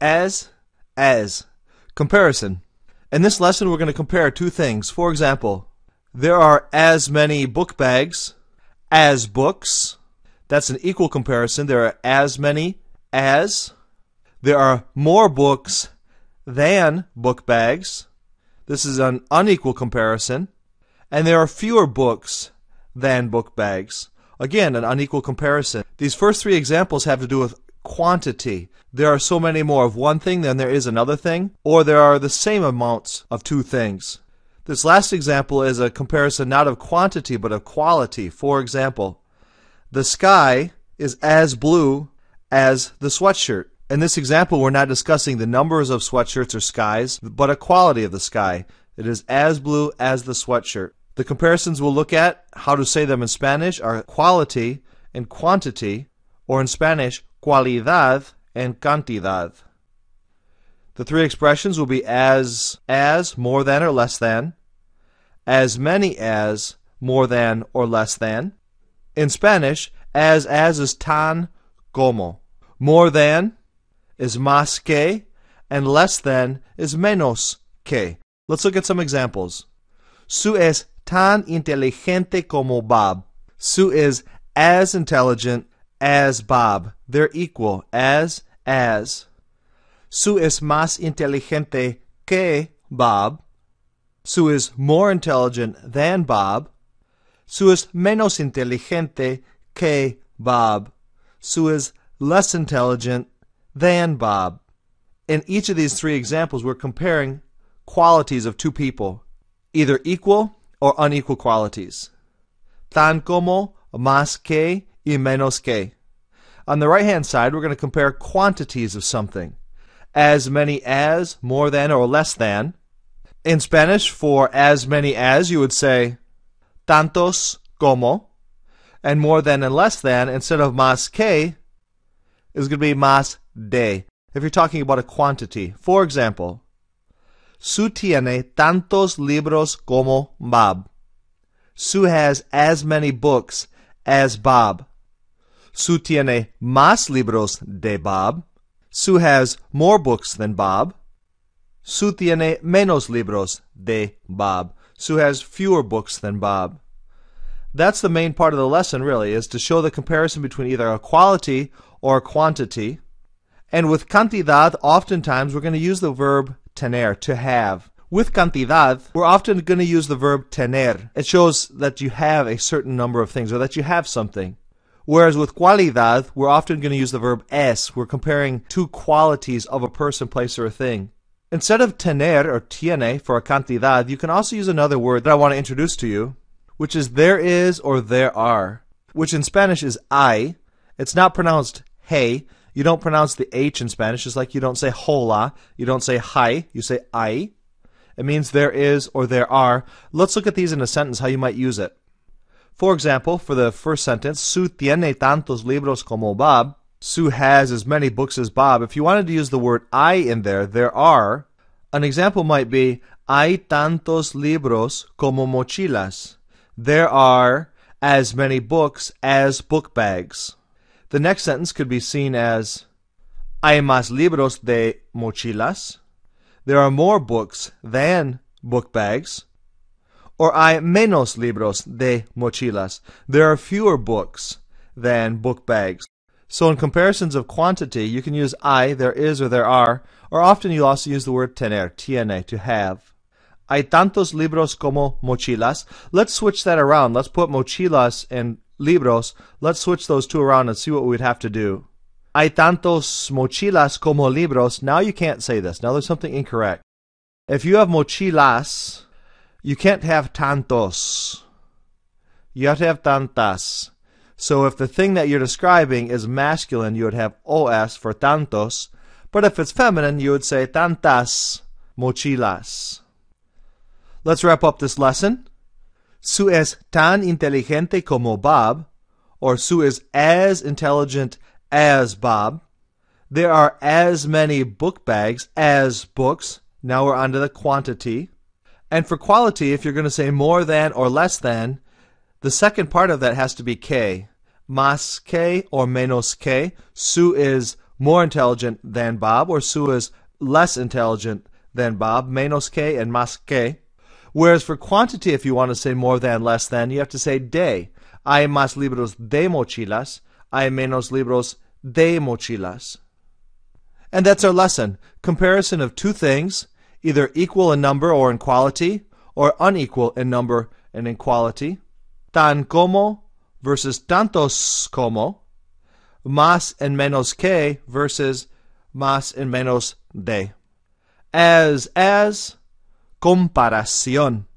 As, as. Comparison. In this lesson, we're going to compare two things. For example, there are as many book bags as books. That's an equal comparison. There are as many as. There are more books than book bags. This is an unequal comparison and there are fewer books than book bags. Again, an unequal comparison. These first three examples have to do with quantity. There are so many more of one thing than there is another thing, or there are the same amounts of two things. This last example is a comparison not of quantity but of quality. For example, the sky is as blue as the sweatshirt. In this example, we're not discussing the numbers of sweatshirts or skies, but a quality of the sky. It is as blue as the sweatshirt. The comparisons we'll look at, how to say them in Spanish, are quality and quantity, or in Spanish, cualidad and cantidad. The three expressions will be as, as, more than or less than, as many as, more than or less than. In Spanish, as, as is tan, como. More than is más que, and less than is menos que. Let's look at some examples. Su es tan inteligente como Bob. Sue is as intelligent as Bob. They're equal. As, as. Sue es más inteligente que Bob. Sue is more intelligent than Bob. Sue es menos inteligente que Bob. Sue is less intelligent than Bob. In each of these three examples, we're comparing qualities of two people either equal, or unequal qualities. Tan como, más que, y menos que. On the right hand side, we're going to compare quantities of something. As many as, more than, or less than. In Spanish, for as many as, you would say tantos como. And more than and less than, instead of más que, is going to be más de. If you're talking about a quantity. For example, Sue tiene tantos libros como Bob. Sue has as many books as Bob. Sue tiene más libros de Bob. Sue has more books than Bob. Sue tiene menos libros de Bob. Sue has fewer books than Bob. That's the main part of the lesson, really, is to show the comparison between either a quality or a quantity. And with cantidad, oftentimes we're going to use the verb tener, to have. With cantidad, we're often going to use the verb tener. It shows that you have a certain number of things or that you have something. Whereas with cualidad, we're often going to use the verb es. We're comparing two qualities of a person, place, or a thing. Instead of tener or tiene for a cantidad, you can also use another word that I want to introduce to you, which is there is or there are, which in Spanish is I. It's not pronounced hey, you don't pronounce the H in Spanish, It's like you don't say hola, you don't say hi, you say I. It means there is or there are. Let's look at these in a sentence, how you might use it. For example, for the first sentence, Su tiene tantos libros como Bob. Sue has as many books as Bob. If you wanted to use the word I in there, there are. An example might be Hay tantos libros como mochilas. There are as many books as book bags. The next sentence could be seen as Hay más libros de mochilas. There are more books than book bags. Or hay menos libros de mochilas. There are fewer books than book bags. So in comparisons of quantity, you can use I, there is or there are, or often you also use the word tener, tiene, to have. Hay tantos libros como mochilas. Let's switch that around. Let's put mochilas and libros. Let's switch those two around and see what we'd have to do. Hay tantos mochilas como libros. Now you can't say this. Now there's something incorrect. If you have mochilas, you can't have tantos. You have to have tantas. So if the thing that you're describing is masculine, you would have os for tantos. But if it's feminine, you would say tantas mochilas. Let's wrap up this lesson. Sue es tan inteligente como Bob, or Sue is as intelligent as Bob. There are as many book bags as books. Now we're onto the quantity. And for quality, if you're going to say more than or less than, the second part of that has to be K. Mas K or menos K. Sue is more intelligent than Bob, or Sue is less intelligent than Bob. Menos K and mas K. Whereas for quantity, if you want to say more than, less than, you have to say de. Hay más libros de mochilas. Hay menos libros de mochilas. And that's our lesson comparison of two things, either equal in number or in quality, or unequal in number and in quality. Tan como versus tantos como. Más and menos que versus más and menos de. As, as comparación.